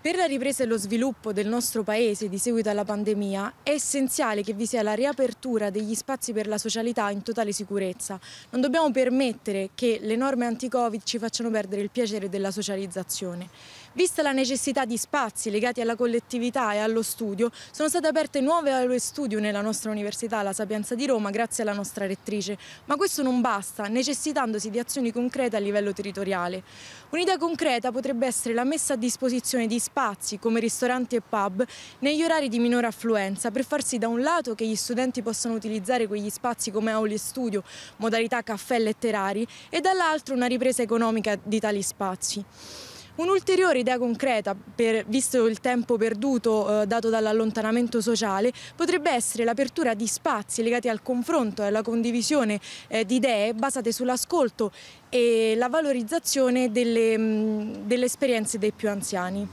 Per la ripresa e lo sviluppo del nostro Paese di seguito alla pandemia è essenziale che vi sia la riapertura degli spazi per la socialità in totale sicurezza. Non dobbiamo permettere che le norme anti-Covid ci facciano perdere il piacere della socializzazione. Vista la necessità di spazi legati alla collettività e allo studio, sono state aperte nuove aule studio nella nostra università, la Sapienza di Roma, grazie alla nostra rettrice. Ma questo non basta, necessitandosi di azioni concrete a livello territoriale. Un'idea concreta potrebbe essere la messa a disposizione di spazi spazi come ristoranti e pub negli orari di minore affluenza per far sì da un lato che gli studenti possano utilizzare quegli spazi come aule e studio, modalità caffè letterari e dall'altro una ripresa economica di tali spazi. Un'ulteriore idea concreta, per, visto il tempo perduto eh, dato dall'allontanamento sociale, potrebbe essere l'apertura di spazi legati al confronto e alla condivisione eh, di idee basate sull'ascolto e la valorizzazione delle, mh, mm, delle esperienze dei più anziani.